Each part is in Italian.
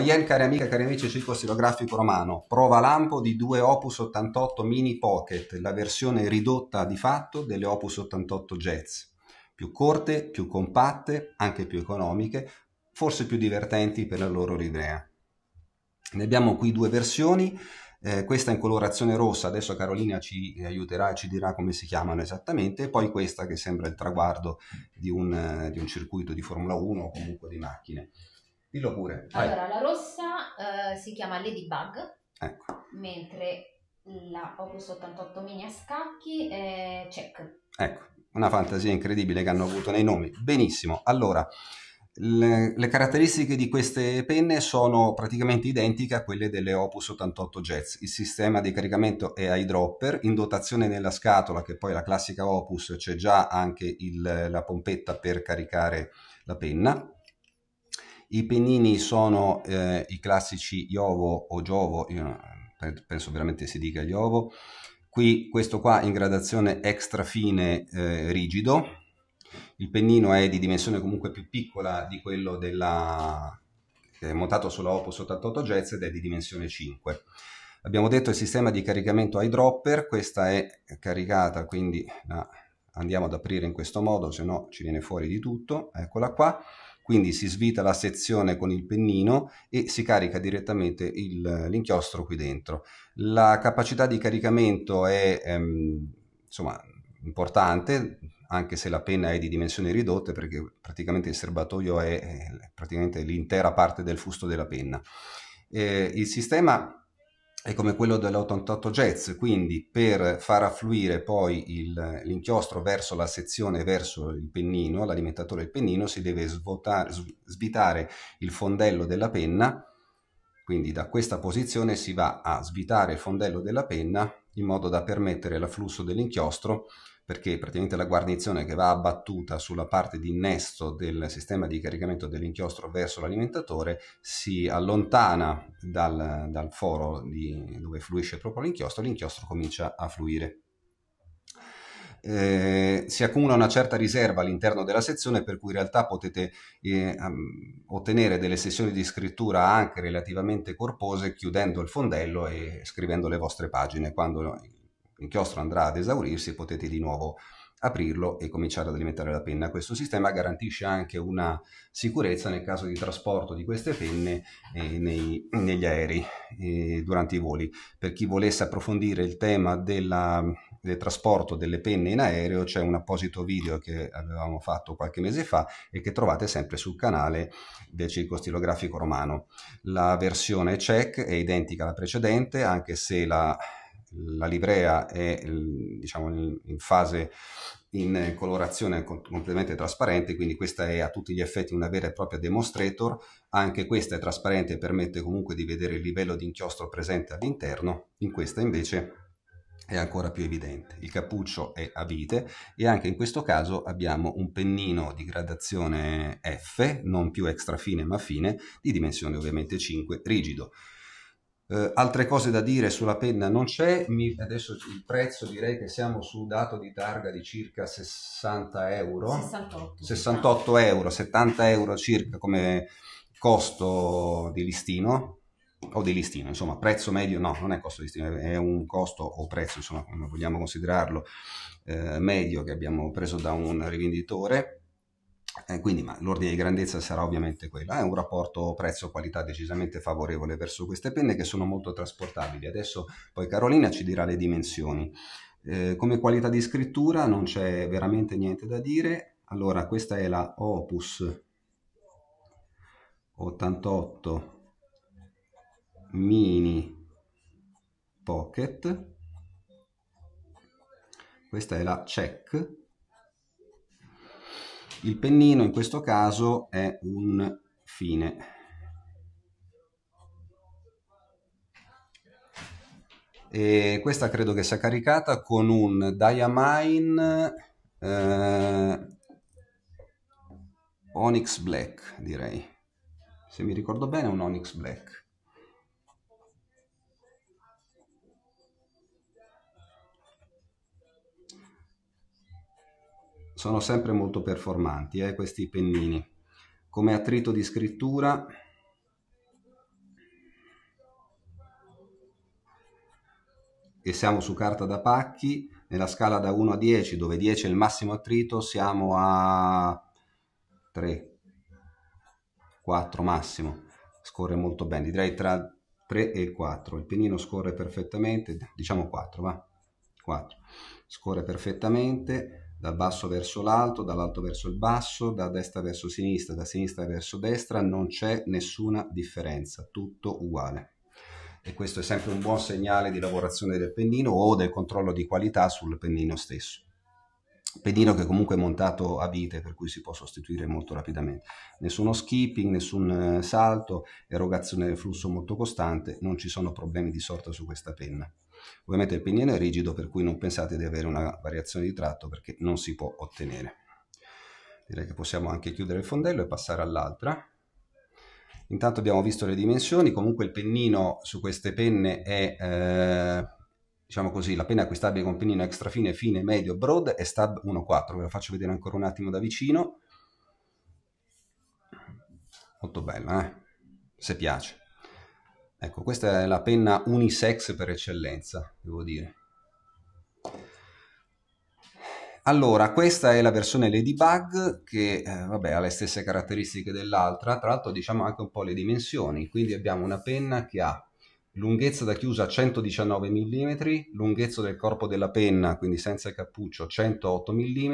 Moyen, cari amiche e cari amici, del ciclo stilografico romano, prova lampo di due Opus 88 mini pocket, la versione ridotta di fatto delle Opus 88 jazz. Più corte, più compatte, anche più economiche, forse più divertenti per la loro livrea. Ne abbiamo qui due versioni, eh, questa in colorazione rossa, adesso Carolina ci aiuterà e ci dirà come si chiamano esattamente, e poi questa che sembra il traguardo di un, eh, di un circuito di Formula 1 o comunque di macchine. Dillo pure. Allora, la rossa eh, si chiama Ladybug, ecco. mentre la Opus 88 mini a scacchi è Check. Ecco, una fantasia incredibile che hanno avuto nei nomi. Benissimo, allora... Le, le, caratteristiche di queste penne sono praticamente identiche a quelle delle Opus 88 Jets. Il sistema di caricamento è dropper. in dotazione nella scatola, che poi è la classica Opus, c'è già anche il, la pompetta per caricare la penna. I pennini sono eh, i classici Iovo o Giovo, eh, penso veramente si dica Iovo. Qui questo qua in gradazione extra fine eh, rigido. Il pennino è di dimensione comunque più piccola di quello della, eh, montato sulla Opus 88 Jazz ed è di dimensione 5. Abbiamo detto il sistema di caricamento ai dropper, questa è caricata quindi la andiamo ad aprire in questo modo, se no ci viene fuori di tutto, eccola qua quindi si svita la sezione con il pennino e si carica direttamente il, l'inchiostro qui dentro. La capacità di caricamento è ehm, insomma, importante, anche se la penna è di dimensioni ridotte perché praticamente il serbatoio è, è praticamente l'intera parte del fusto della penna. Eh, il sistema è come quello dell'88 Jazz, quindi per far affluire poi l'inchiostro verso la sezione, verso il pennino, l'alimentatore del pennino, si deve svuotare, svitare il fondello della penna, quindi da questa posizione si va a svitare il fondello della penna in modo da permettere l'afflusso dell'inchiostro perché praticamente la guarnizione che va abbattuta sulla parte di innesto del sistema di caricamento dell'inchiostro verso l'alimentatore si allontana dal, dal foro di, dove fluisce proprio l'inchiostro, l'inchiostro comincia a fluire. Eh, si accumula una certa riserva all'interno della sezione per cui in realtà potete eh, ottenere delle sessioni di scrittura anche relativamente corpose chiudendo il fondello e scrivendo le vostre pagine quando l'inchiostro andrà ad esaurirsi, potete di nuovo aprirlo e cominciare ad alimentare la penna. Questo sistema garantisce anche una sicurezza nel caso di trasporto di queste penne eh, nei, negli aerei eh, durante i voli. Per chi volesse approfondire il tema della, del trasporto delle penne in aereo c'è un apposito video che avevamo fatto qualche mese fa e che trovate sempre sul canale del Circo Stilografico Romano. La versione check è identica alla precedente anche se la la livrea è diciamo, in fase in colorazione completamente trasparente, quindi questa è a tutti gli effetti una vera e propria demonstrator, anche questa è trasparente e permette comunque di vedere il livello di inchiostro presente all'interno, in questa invece è ancora più evidente. Il cappuccio è a vite e anche in questo caso abbiamo un pennino di gradazione F, non più extra fine ma fine, di dimensione ovviamente 5, rigido. Eh, altre cose da dire sulla penna non c'è, Mi, adesso il prezzo direi che siamo su un dato di targa di circa 60 euro, 68, 68 euro, 70 euro circa come costo di listino o di listino, insomma prezzo medio, no non è costo di listino, è un costo o prezzo, insomma come vogliamo considerarlo, eh, medio che abbiamo preso da un rivenditore eh, quindi l'ordine di grandezza sarà ovviamente quello. È un rapporto prezzo-qualità decisamente favorevole verso queste penne che sono molto trasportabili. Adesso poi Carolina ci dirà le dimensioni. Eh, come qualità di scrittura non c'è veramente niente da dire. Allora, questa è la Opus 88 Mini Pocket. Questa è la Check il pennino in questo caso è un fine. E questa credo che sia caricata con un Diamine eh, Onyx Black, direi. Se mi ricordo bene è un Onyx Black. Sono sempre molto performanti eh, questi pennini. Come attrito di scrittura e siamo su carta da pacchi, nella scala da 1 a 10, dove 10 è il massimo attrito, siamo a 3, 4 massimo. Scorre molto bene, direi tra 3 e 4. Il pennino scorre perfettamente, diciamo 4, va. 4. Scorre perfettamente dal basso verso l'alto, dall'alto verso il basso, da destra verso sinistra, da sinistra verso destra, non c'è nessuna differenza, tutto uguale. E questo è sempre un buon segnale di lavorazione del pennino o del controllo di qualità sul pennino stesso. Pennino che comunque è montato a vite, per cui si può sostituire molto rapidamente. Nessuno skipping, nessun eh, salto, erogazione del flusso molto costante, non ci sono problemi di sorta su questa penna. Ovviamente il pinione è rigido per cui non pensate di avere una variazione di tratto perché non si può ottenere. Direi che possiamo anche chiudere il fondello e passare all'altra. Intanto abbiamo visto le dimensioni, comunque il pennino su queste penne è, eh, diciamo così, la penna acquistabile con pennino extra fine, fine, medio, broad è stab 1.4, ve la faccio vedere ancora un attimo da vicino. Molto bella, eh? Se piace. Ecco, questa è la penna unisex per eccellenza, devo dire. Allora, questa è la versione Ladybug che, eh, vabbè, ha le stesse caratteristiche dell'altra, tra l'altro diciamo anche un po' le dimensioni, quindi abbiamo una penna che ha lunghezza da chiusa 119 mm, lunghezza del corpo della penna, quindi senza cappuccio 108 mm,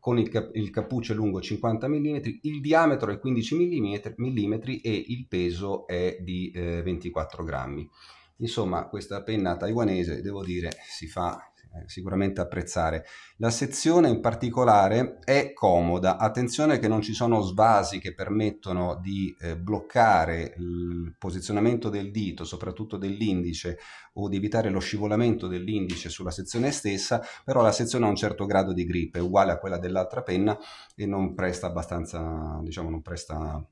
con il, cap- il, cappuccio lungo 50 mm, il diametro è 15 mm, mm e il peso è di eh, 24 grammi. Insomma, questa penna taiwanese, devo dire, si fa eh, sicuramente apprezzare. La sezione in particolare è comoda, attenzione che non ci sono svasi che permettono di eh, bloccare il posizionamento del dito, soprattutto dell'indice, o di evitare lo scivolamento dell'indice sulla sezione stessa, però la sezione ha un certo grado di grip, è uguale a quella dell'altra penna e non presta abbastanza, diciamo, non presta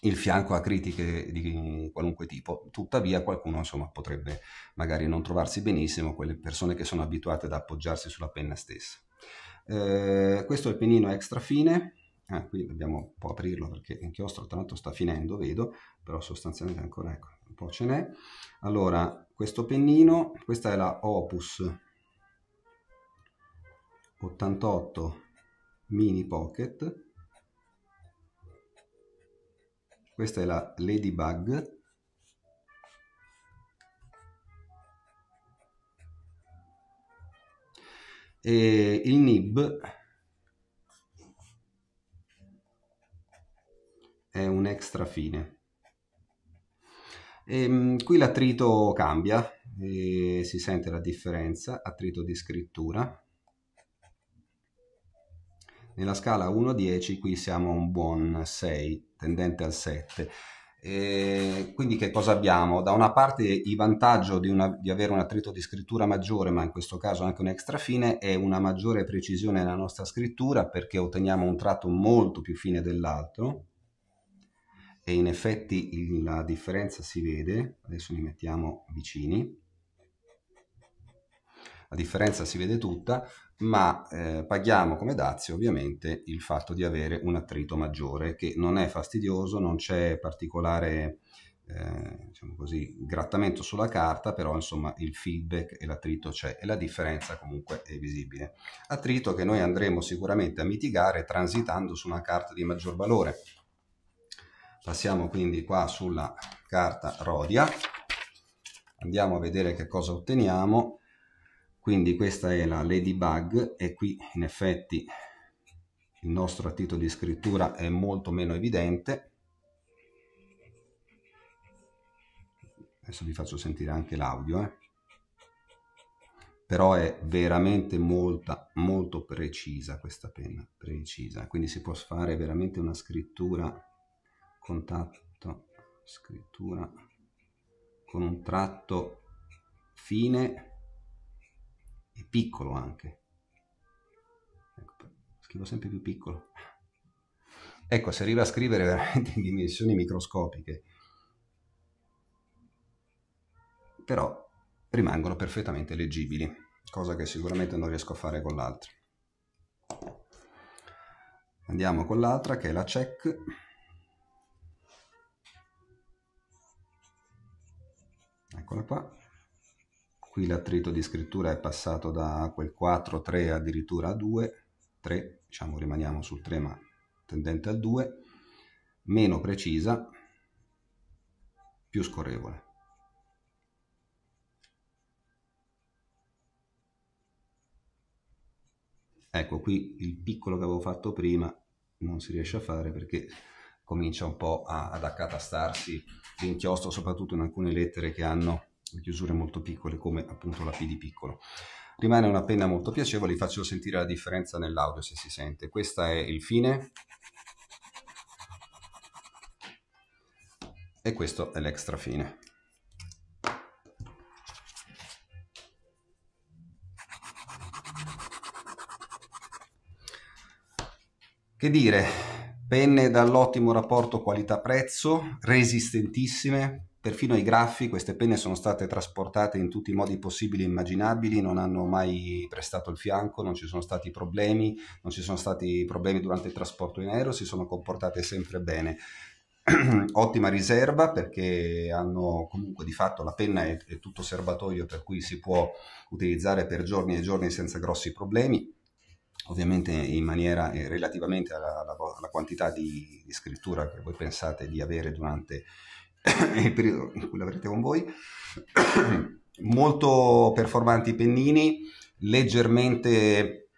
il fianco a critiche di qualunque tipo. Tuttavia qualcuno insomma, potrebbe magari non trovarsi benissimo, quelle persone che sono abituate ad appoggiarsi sulla penna stessa. Eh, questo è il pennino extra fine, ah, qui dobbiamo un po' aprirlo perché l'inchiostro l'altro sta finendo, vedo, però sostanzialmente ancora ecco, un po' ce n'è. Allora, questo pennino, questa è la Opus 88 Mini Pocket, Questa è la Ladybug. E il nib è un extra fine. E, ehm, qui l'attrito cambia, si sente la differenza, attrito di scrittura. Nella scala 1-10 qui siamo a un buon 6, tendente al 7. E quindi che cosa abbiamo? Da una parte il vantaggio di, una, di, avere un attrito di scrittura maggiore, ma in questo caso anche un extra fine, è una maggiore precisione nella nostra scrittura perché otteniamo un tratto molto più fine dell'altro e in effetti la differenza si vede, adesso li mettiamo vicini, la differenza si vede tutta, ma eh, paghiamo come dazio ovviamente il fatto di avere un attrito maggiore che non è fastidioso, non c'è particolare eh, diciamo così, grattamento sulla carta, però insomma il feedback e l'attrito c'è e la differenza comunque è visibile. Attrito che noi andremo sicuramente a mitigare transitando su una carta di maggior valore. Passiamo quindi qua sulla carta Rodia, andiamo a vedere che cosa otteniamo quindi questa è la ladybug e qui in effetti il nostro attito di scrittura è molto meno evidente adesso vi faccio sentire anche l'audio eh. però è veramente molta molto precisa questa penna precisa quindi si può fare veramente una scrittura contatto scrittura con un tratto fine è piccolo anche. Ecco, scrivo sempre più piccolo. Ecco, si arriva a scrivere veramente in dimensioni microscopiche, però rimangono perfettamente leggibili, cosa che sicuramente non riesco a fare con l'altra. Andiamo con l'altra che è la check. Eccola qua qui l'attrito di scrittura è passato da quel 4, 3 addirittura a 2, 3, diciamo rimaniamo sul 3 ma tendente al 2, meno precisa, più scorrevole. Ecco qui il piccolo che avevo fatto prima non si riesce a fare perché comincia un po' a, ad accatastarsi l'inchiostro soprattutto in alcune lettere che hanno chiusure molto piccole come appunto la P di piccolo. Rimane una penna molto piacevole, vi faccio sentire la differenza nell'audio se si sente. Questo è il fine e questo è l'extra fine. Che dire, penne dall'ottimo rapporto qualità-prezzo, resistentissime, Perfino i graffi queste penne sono state trasportate in tutti i modi possibili e immaginabili, non hanno mai prestato il fianco, non ci sono stati problemi, non ci sono stati problemi durante il trasporto in aereo, si sono comportate sempre bene ottima riserva perché hanno comunque di fatto la penna è, è, tutto serbatoio per cui si può utilizzare per giorni e giorni senza grossi problemi ovviamente in maniera eh, relativamente alla, alla, alla quantità di, di, scrittura che voi pensate di avere durante il il periodo in cui l'avrete con voi, molto performanti i pennini, leggermente,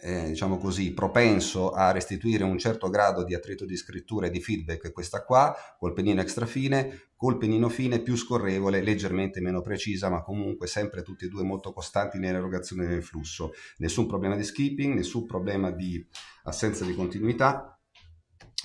eh, diciamo così, propenso a restituire un certo grado di attrito di scrittura e di feedback, questa qua, col pennino extra fine, col pennino fine più scorrevole, leggermente meno precisa, ma comunque sempre tutti e due molto costanti nell'erogazione del flusso. Nessun problema di skipping, nessun problema di assenza di continuità,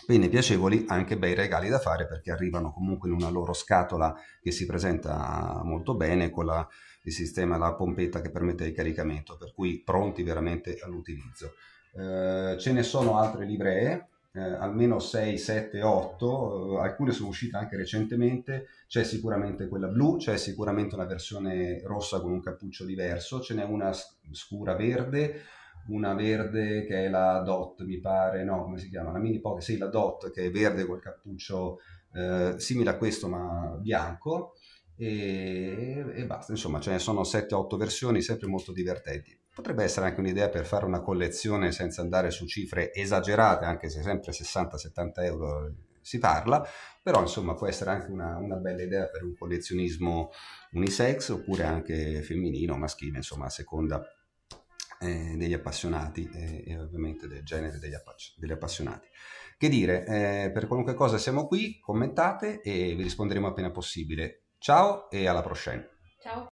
spine piacevoli, anche bei regali da fare perché arrivano comunque in una loro scatola che si presenta molto bene con la, il sistema, la pompetta che permette il caricamento, per cui pronti veramente all'utilizzo. Eh, ce ne sono altre livree, eh, almeno 6, 7, 8, eh, alcune sono uscite anche recentemente, c'è sicuramente quella blu, c'è sicuramente una versione rossa con un cappuccio diverso, ce n'è una scura verde, una verde che è la DOT, mi pare, no, come si chiama? La mini pocket, sì, la DOT che è verde col cappuccio eh, simile a questo ma bianco e, e basta, insomma ce ne sono 7-8 versioni sempre molto divertenti. Potrebbe essere anche un'idea per fare una collezione senza andare su cifre esagerate, anche se sempre 60-70 euro si parla, però insomma può essere anche una, una, bella idea per un collezionismo unisex oppure anche femminile o maschile, insomma a seconda eh, degli appassionati eh, e ovviamente del genere degli, appac- degli appassionati. Che dire, eh, per qualunque cosa siamo qui, commentate e vi risponderemo appena possibile. Ciao e alla prossima. Ciao.